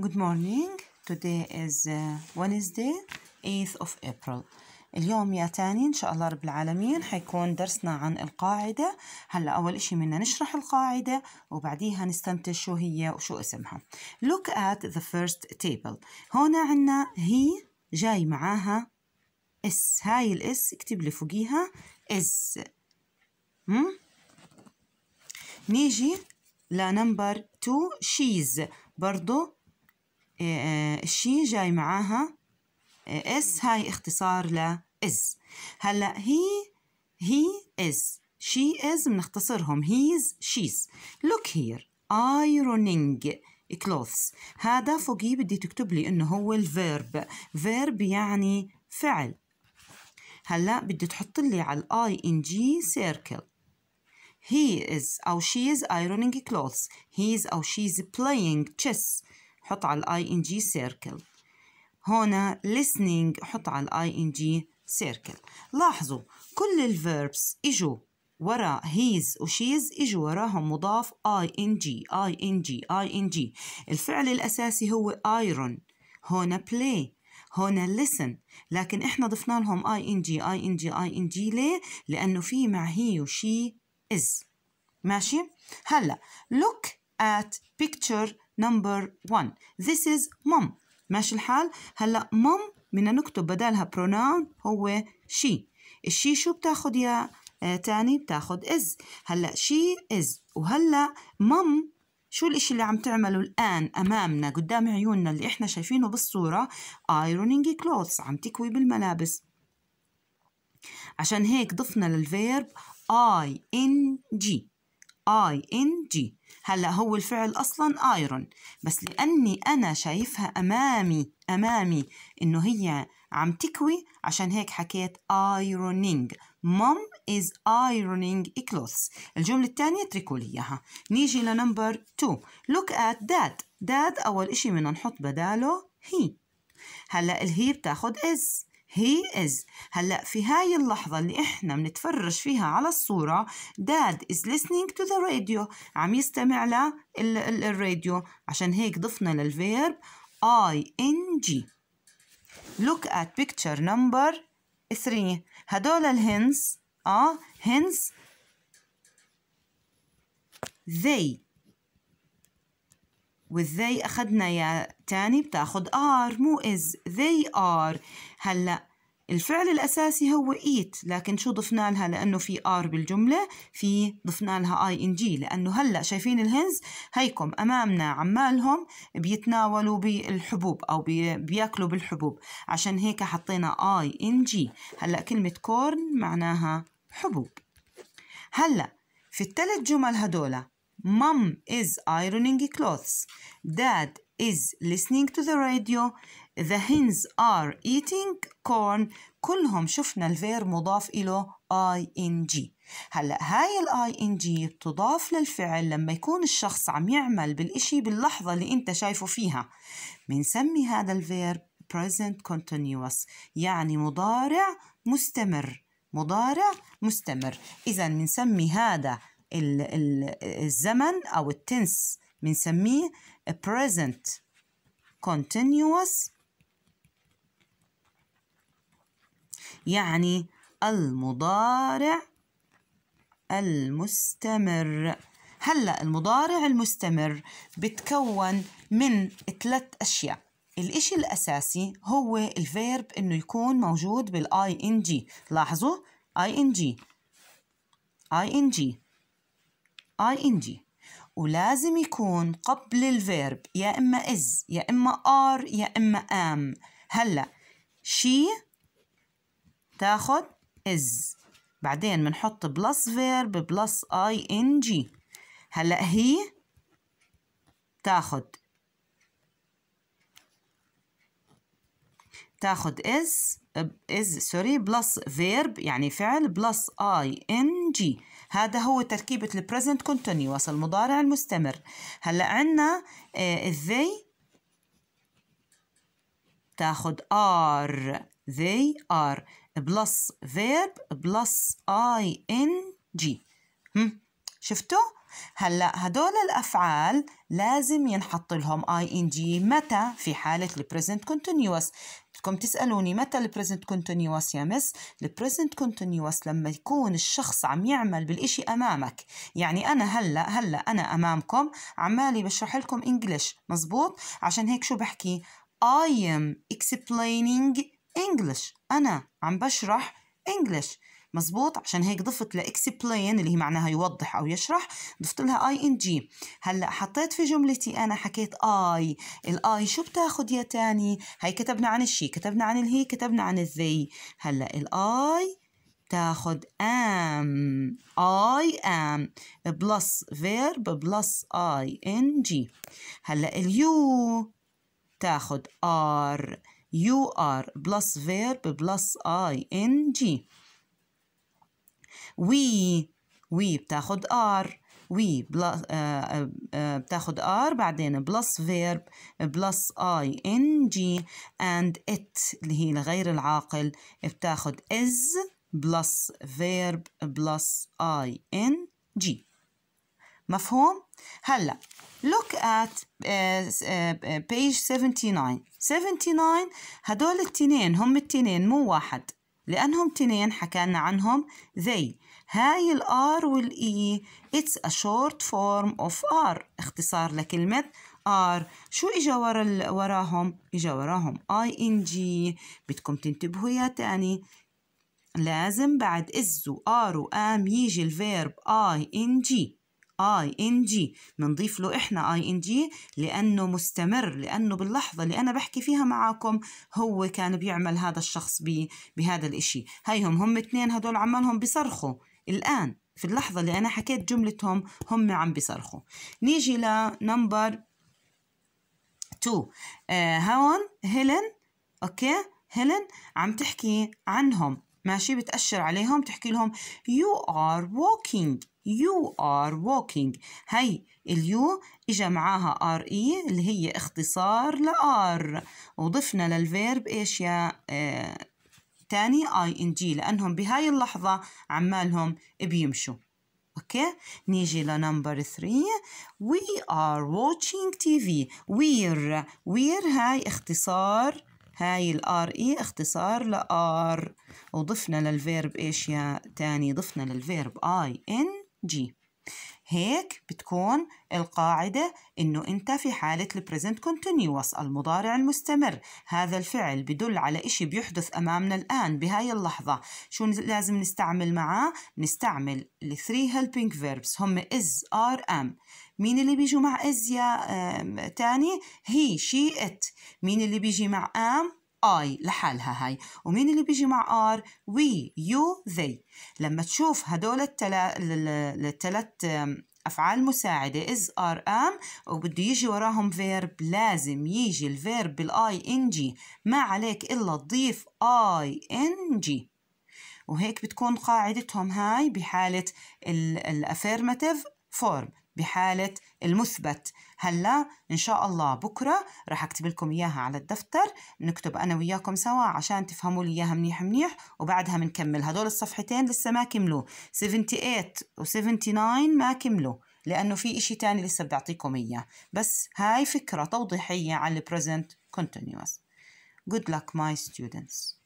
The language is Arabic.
Good morning. Today is uh, Wednesday 8th of April. اليوم يا تاني إن شاء الله رب العالمين حيكون درسنا عن القاعدة هلأ أول إشي بدنا نشرح القاعدة وبعديها نستنتج شو هي وشو اسمها Look at the first table هون عنا هي جاي معاها اس هاي الاس اكتب لي فوقيها اس نيجي لنمبر 2 شيز برضو إيه، إيه، الشي جاي معاها إيه، اس هاي اختصار ل is هلا هي هي is she is بنختصرهم he's she's look here ironing clothes هذا فوقيه بدي تكتب لي انه هو الفيرب فيرب يعني فعل هلا بدي تحط لي على الاي ان جي سيركل he is او she is ironing clothes he is او she is playing chess حط على الاي ان جي سيركل هنا listening حط على الاي ان جي سيركل لاحظوا كل الفيربس اجوا وراء هيز وشيز اجوا وراهم مضاف اي ان جي اي ان جي اي ان جي الفعل الاساسي هو ايرون هنا بلاي هنا listen لكن احنا ضفنا لهم اي ان جي اي ان جي اي ان جي ليه لانه في مع هي وشي از ماشي هلا look at picture number one this is mom ماشي الحال هلا mom بدنا نكتب بدالها pronoun هو she الشي شو بتاخد يا آه تاني بتاخد is هلا she is وهلا mom شو الإشي اللي عم تعمله الآن أمامنا قدام عيوننا اللي إحنا شايفينه بالصورة ironing clothes عم تكوي بالملابس عشان هيك ضفنا للفيرب I N G اي ان جي هلا هو الفعل اصلا ايرون بس لاني انا شايفها امامي امامي انه هي عم تكوي عشان هيك حكيت ايرونينج مام is ironing clothes الجملة الثانية اتركوا لي إياها نيجي لنمبر 2 look at dad dad أول شيء بدنا نحط بداله هي هلا الهي بتاخذ از هي is هلأ في هاي اللحظة اللي إحنا بنتفرج فيها على الصورة dad is listening to the radio عم يستمع للراديو عشان هيك ضفنا للفيرب ing look at picture number 3 هدول الهنس اه هنس they والذي أخدنا يا تاني بتاخد are مو is they are هلأ الفعل الأساسي هو eat لكن شو ضفنا لها لأنه في are بالجملة في ضفنا لها ing لأنه هلأ شايفين الهنز هيكم أمامنا عمالهم بيتناولوا بالحبوب أو بياكلوا بالحبوب عشان هيك حطينا ing هلأ كلمة corn معناها حبوب هلأ في الثلاث جمل هدول Mom is ironing clothes. Dad is listening to the radio. The hens are eating corn. كلهم شفنا الفير مضاف إله ing هلا هاي الـ ing تضاف بتضاف للفعل لما يكون الشخص عم يعمل بالإشي باللحظة اللي أنت شايفه فيها بنسمي هذا الفير present continuous يعني مضارع مستمر مضارع مستمر إذا بنسمي هذا الزمن أو التنس بنسميه present continuous يعني المضارع المستمر هلا المضارع المستمر بتكون من ثلاث اشياء الاشي الاساسي هو الفيرب انه يكون موجود بالاي ان جي لاحظوا اي ان جي اي ان جي ing ولازم يكون قبل الفيرب يا إما is يا إما are يا إما am هلأ she تاخد is بعدين بنحط بلس فيرب بلس اي ان جي هلا هي تاخد تاخد is is سوري بلس فيرب يعني فعل بلس اي ان جي هذا هو تركيبة البريزنت كونتينيوس المضارع المستمر هلأ عنا الذي آه، تاخد R they are plus verb plus ing شفتوا؟ هلا هدول الافعال لازم ينحط لهم اي ان جي متى في حاله البريزنت كونتينيوس بدكم تسالوني متى البريزنت كونتينيوس يا مس البريزنت كونتينيوس لما يكون الشخص عم يعمل بالإشي امامك يعني انا هلا هلا انا امامكم عمالي بشرح لكم انجلش مزبوط عشان هيك شو بحكي اي ام اكسبلينينج انجلش أنا عم بشرح انجلش مزبوط عشان هيك ضفت لاكسبلين اللي هي معناها يوضح او يشرح ضفت لها اي ان جي هلا حطيت في جملتي انا حكيت اي الاي شو بتاخد يا تاني هي كتبنا عن الشي كتبنا عن الهي كتبنا عن الذي هلا الاي تاخد am I am بلس verb بلس آي إن جي هلا اليو تاخد are you are بلس verb بلس آي إن جي وي وي بتاخد ار وي بلس آه، آه، آه، بتاخد ار بعدين بلس فيرب بلس اي ان جي اند ات اللي هي لغير العاقل بتاخد از بلس فيرب بلس اي ان جي مفهوم؟ هلا look at uh, uh, page 79 79 هدول التنين هم التنين مو واحد لأنهم تنين حكالنا عنهم they هاي ال R وال E it's a short form of R اختصار لكلمة R شو إجا ورا وراهم؟ إجا وراهم ING بدكم تنتبهوا يا تاني لازم بعد إز وآر وآم يجي الفيرب ING اي ان جي بنضيف له احنا اي ان جي لانه مستمر لانه باللحظه اللي انا بحكي فيها معاكم هو كان بيعمل هذا الشخص بهذا الاشي هيهم هم اثنين هدول عمالهم بيصرخوا الان في اللحظه اللي انا حكيت جملتهم هم عم بيصرخوا نيجي لنمبر 2 آه هون هيلين اوكي هيلين عم تحكي عنهم ماشي بتأشر عليهم تحكي لهم you are walking you are walking هي اليو اجا معاها ار اي e اللي هي اختصار لار وضفنا للفيرب ايش يا آه تاني اي ان جي لانهم بهاي اللحظه عمالهم بيمشوا اوكي نيجي لنمبر 3 وي ار واتشينج تي في وير وير هاي اختصار هاي الار اي e اختصار لار وضفنا للفيرب ايش يا تاني ضفنا للفيرب اي ان جي هيك بتكون القاعدة إنه أنت في حالة البريزنت كونتينيوس المضارع المستمر هذا الفعل بدل على إشي بيحدث أمامنا الآن بهاي اللحظة شو لازم نستعمل معاه؟ نستعمل three helping verbs هم is, are, am مين اللي بيجوا مع is يا تاني؟ هي, she, it مين اللي بيجي مع am؟ I لحالها هاي ومين اللي بيجي مع R we you they لما تشوف هدول التلات أفعال مساعدة is are am وبده يجي وراهم فيرب لازم يجي الفيرب بالاي ان جي ما عليك إلا تضيف اي ان جي وهيك بتكون قاعدتهم هاي بحالة الافيرماتيف فورم بحالة المثبت هلا إن شاء الله بكرة رح أكتب لكم إياها على الدفتر نكتب أنا وياكم سوا عشان تفهموا لي إياها منيح منيح وبعدها بنكمل هدول الصفحتين لسه ما كملوا 78 و 79 ما كملوا لأنه في إشي تاني لسه بدي أعطيكم إياه بس هاي فكرة توضيحية على البريزنت continuous Good luck my students